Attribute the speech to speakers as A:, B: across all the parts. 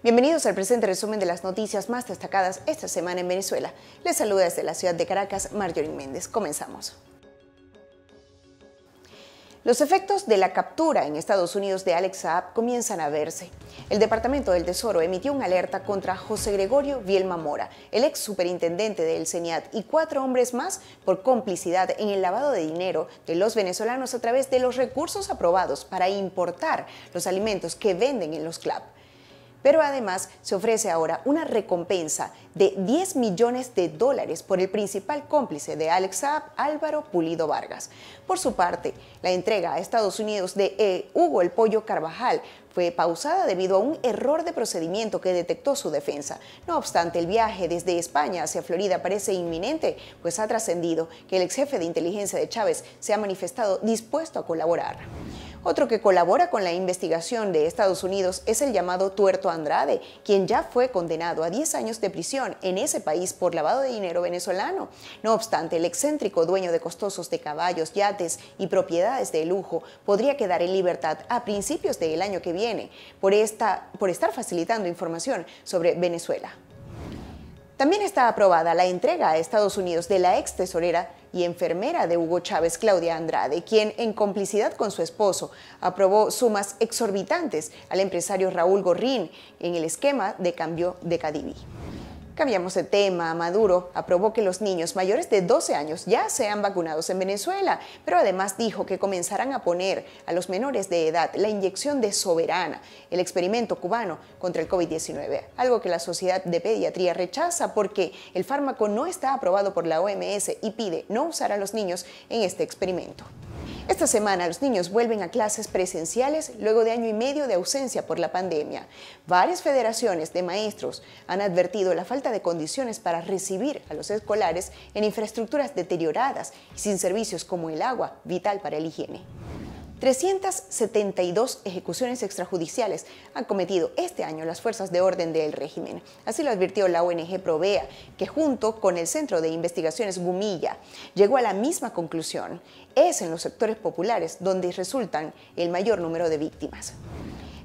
A: Bienvenidos al presente resumen de las noticias más destacadas esta semana en Venezuela. Les saluda desde la ciudad de Caracas Marjorie Méndez. Comenzamos. Los efectos de la captura en Estados Unidos de Alex Saab comienzan a verse. El Departamento del Tesoro emitió una alerta contra José Gregorio Vielma Mora, el ex superintendente del CENIAT, y cuatro hombres más por complicidad en el lavado de dinero de los venezolanos a través de los recursos aprobados para importar los alimentos que venden en los CLAP. Pero además se ofrece ahora una recompensa de 10 millones de dólares por el principal cómplice de Alex Saab, Álvaro Pulido Vargas. Por su parte, la entrega a Estados Unidos de eh, Hugo El Pollo Carvajal fue pausada debido a un error de procedimiento que detectó su defensa. No obstante, el viaje desde España hacia Florida parece inminente, pues ha trascendido que el ex jefe de inteligencia de Chávez se ha manifestado dispuesto a colaborar. Otro que colabora con la investigación de Estados Unidos es el llamado Tuerto Andrade, quien ya fue condenado a 10 años de prisión en ese país por lavado de dinero venezolano. No obstante, el excéntrico dueño de costosos de caballos, yates y propiedades de lujo podría quedar en libertad a principios del año que viene por, por estar facilitando información sobre Venezuela. También está aprobada la entrega a Estados Unidos de la ex tesorera y enfermera de Hugo Chávez, Claudia Andrade, quien, en complicidad con su esposo, aprobó sumas exorbitantes al empresario Raúl Gorrín en el esquema de cambio de Cadivi. Cambiamos de tema. Maduro aprobó que los niños mayores de 12 años ya sean vacunados en Venezuela, pero además dijo que comenzarán a poner a los menores de edad la inyección de soberana, el experimento cubano contra el COVID-19, algo que la Sociedad de Pediatría rechaza porque el fármaco no está aprobado por la OMS y pide no usar a los niños en este experimento. Esta semana los niños vuelven a clases presenciales luego de año y medio de ausencia por la pandemia. Varias federaciones de maestros han advertido la falta de condiciones para recibir a los escolares en infraestructuras deterioradas y sin servicios como el agua, vital para la higiene. 372 ejecuciones extrajudiciales han cometido este año las fuerzas de orden del régimen. Así lo advirtió la ONG Provea, que junto con el Centro de Investigaciones Gumilla llegó a la misma conclusión. Es en los sectores populares donde resultan el mayor número de víctimas.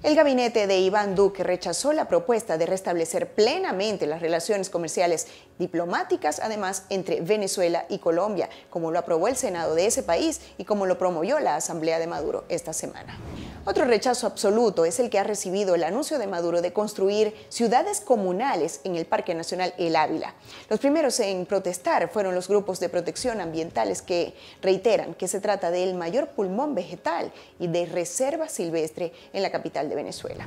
A: El gabinete de Iván Duque rechazó la propuesta de restablecer plenamente las relaciones comerciales diplomáticas, además, entre Venezuela y Colombia, como lo aprobó el Senado de ese país y como lo promovió la Asamblea de Maduro esta semana. Otro rechazo absoluto es el que ha recibido el anuncio de Maduro de construir ciudades comunales en el Parque Nacional El Ávila. Los primeros en protestar fueron los grupos de protección ambientales que reiteran que se trata del mayor pulmón vegetal y de reserva silvestre en la capital de Venezuela.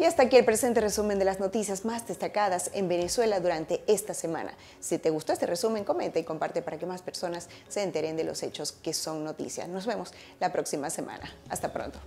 A: Y hasta aquí el presente resumen de las noticias más destacadas en Venezuela durante esta semana. Si te gustó este resumen, comenta y comparte para que más personas se enteren de los hechos que son noticias. Nos vemos la próxima semana. Hasta pronto.